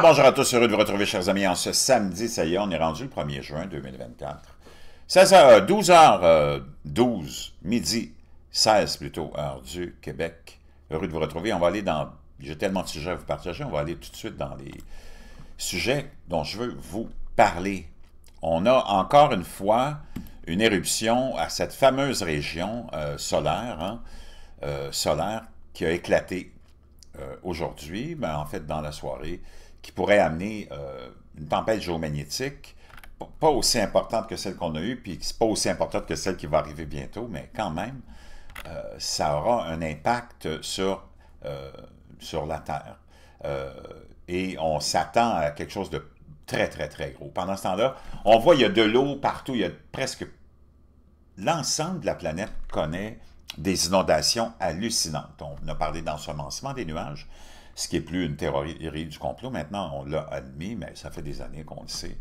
bonjour à tous, heureux de vous retrouver, chers amis, en ce samedi, ça y est, on est rendu le 1er juin 2024. 16h, 12h12, midi, 16 plutôt, heure du Québec. Heureux de vous retrouver. On va aller dans, j'ai tellement de sujets à vous partager, on va aller tout de suite dans les sujets dont je veux vous parler. On a encore une fois une éruption à cette fameuse région euh, solaire, hein, euh, solaire qui a éclaté euh, aujourd'hui, ben, en fait dans la soirée, qui pourrait amener euh, une tempête géomagnétique, pas aussi importante que celle qu'on a eue, puis n'est pas aussi importante que celle qui va arriver bientôt, mais quand même, euh, ça aura un impact sur, sur la Terre. et on s'attend à quelque chose de très, très, très gros. Pendant ce temps-là, on voit qu'il y a de l'eau partout, il y a presque... L'ensemble de la planète connaît des inondations hallucinantes. On a parlé d'ensemencement des nuages, ce qui n'est plus une théorie du complot. Maintenant, on l'a admis, mais ça fait des années qu'on le sait.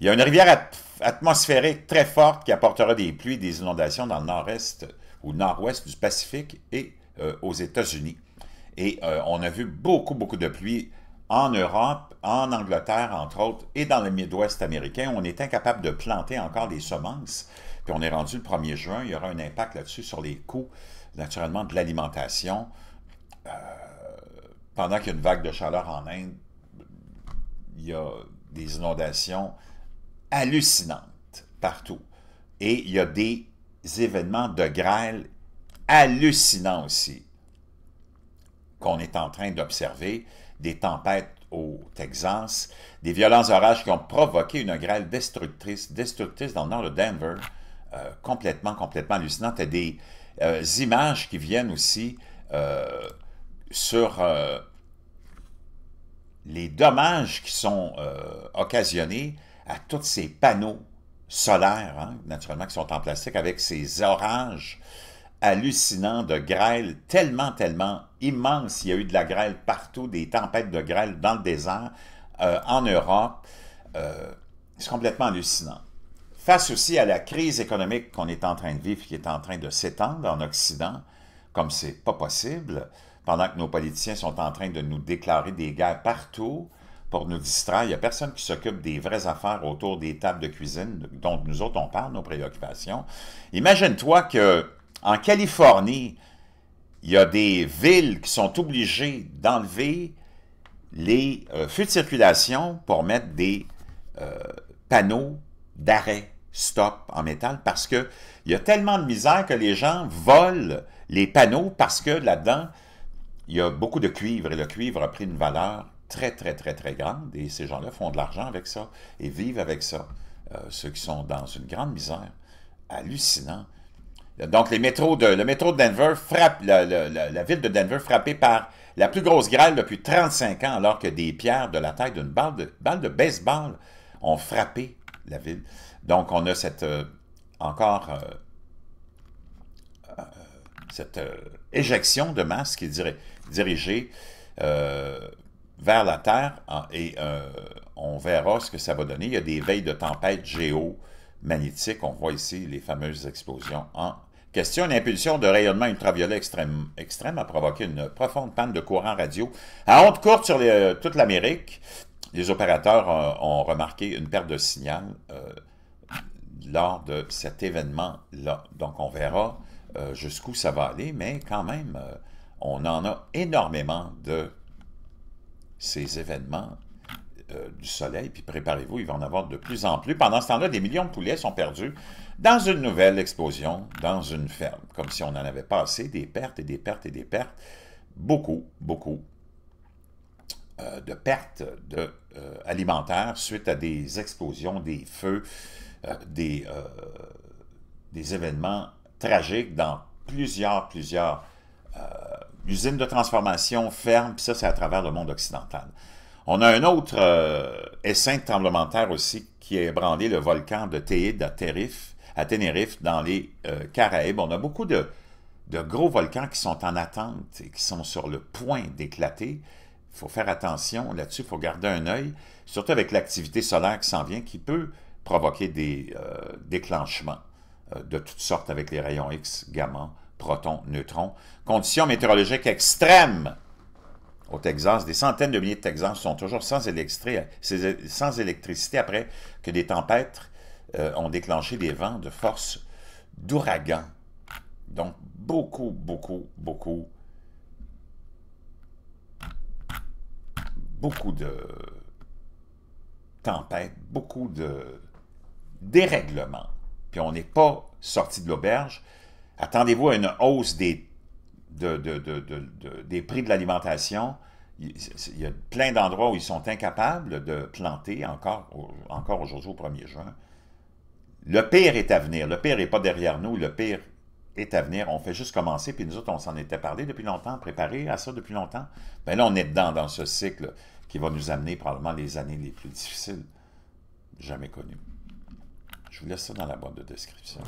Il y a une rivière atmosphérique très forte qui apportera des pluies des inondations dans le nord-est ou nord-ouest du Pacifique et euh, aux États-Unis. Et euh, on a vu beaucoup, beaucoup de pluies en Europe, en Angleterre, entre autres, et dans le Midwest américain, on est incapable de planter encore des semences. Puis on est rendu le 1er juin, il y aura un impact là-dessus sur les coûts, naturellement, de l'alimentation. Euh, pendant qu'il y a une vague de chaleur en Inde, il y a des inondations hallucinantes partout. Et il y a des événements de grêle hallucinants aussi qu'on est en train d'observer, des tempêtes au Texas, des violents orages qui ont provoqué une grêle destructrice, destructrice dans le nord de Denver, euh, complètement, complètement hallucinante, et des euh, images qui viennent aussi euh, sur les dommages qui sont occasionnés à tous ces panneaux solaires, hein, naturellement, qui sont en plastique, avec ces orages hallucinants de grêle tellement, tellement immense. Il y a eu de la grêle partout, des tempêtes de grêle dans le désert, euh, en Europe. Euh, c'est complètement hallucinant. Face aussi à la crise économique qu'on est en train de vivre, qui est en train de s'étendre en Occident, comme c'est pas possible, pendant que nos politiciens sont en train de nous déclarer des guerres partout pour nous distraire, il n'y a personne qui s'occupe des vraies affaires autour des tables de cuisine dont nous autres on parle, nos préoccupations. Imagine-toi que en Californie, il y a des villes qui sont obligées d'enlever les euh, feux de circulation pour mettre des euh, panneaux d'arrêt, stop en métal, parce qu'il y a tellement de misère que les gens volent les panneaux parce que là-dedans, il y a beaucoup de cuivre et le cuivre a pris une valeur très, très, très, très grande et ces gens-là font de l'argent avec ça et vivent avec ça. Euh, ceux qui sont dans une grande misère, hallucinant. Donc, les métros de, le métro de Denver frappe, la, ville de Denver frappée par la plus grosse grêle depuis 35 ans, alors que des pierres de la taille d'une balle de, baseball ont frappé la ville. Donc, on a cette, euh, encore euh, euh, cette éjection de masse qui est dirigée vers la Terre et on verra ce que ça va donner. Il y a des veilles de tempête géo on voit ici les fameuses explosions en question. Une impulsion de rayonnement ultraviolet extrême, a provoqué une profonde panne de courant radio à honte courte sur euh, toute l'Amérique. Les opérateurs ont remarqué une perte de signal euh, lors de cet événement-là. Donc, on verra euh, jusqu'où ça va aller, mais quand même, on en a énormément de ces événements euh, du soleil, puis préparez-vous, il va en avoir de plus en plus. Pendant ce temps-là, des millions de poulets sont perdus dans une nouvelle explosion, dans une ferme, comme si on en avait pas assez. des pertes et des pertes et des pertes, beaucoup, beaucoup euh, de pertes de, euh, alimentaires suite à des explosions, des feux, des, des événements tragiques dans plusieurs, plusieurs usines de transformation, fermes, puis ça, c'est à travers le monde occidental. On a un autre euh, essaim de aussi qui a ébranlé le volcan de Théide à, Tenerife, à Ténérife, dans les euh, Caraïbes. On a beaucoup de, gros volcans qui sont en attente et qui sont sur le point d'éclater. Il faut faire attention là-dessus, il faut garder un œil, surtout avec l'activité solaire qui s'en vient, qui peut provoquer des euh, déclenchements de toutes sortes avec les rayons X, gamma, protons, neutrons. Conditions météorologiques extrêmes au Texas. Des centaines de milliers de Texans sont toujours sans, électricité après que des tempêtes euh, ont déclenché des vents de force d'ouragan. Donc, beaucoup, beaucoup, beaucoup, beaucoup de tempêtes, beaucoup de dérèglements. Puis on n'est pas sorti de l'auberge. Attendez-vous à une hausse des de, des prix de l'alimentation, il, y a plein d'endroits où ils sont incapables de planter encore, encore aujourd'hui au 1er juin. Le pire est à venir. Le pire n'est pas derrière nous. Le pire est à venir. On fait juste commencer, puis nous autres, on s'en était parlé depuis longtemps, préparé à ça depuis longtemps. Bien là, on est dedans, dans ce cycle qui va nous amener probablement les années les plus difficiles jamais connues. Je vous laisse ça dans la boîte de description.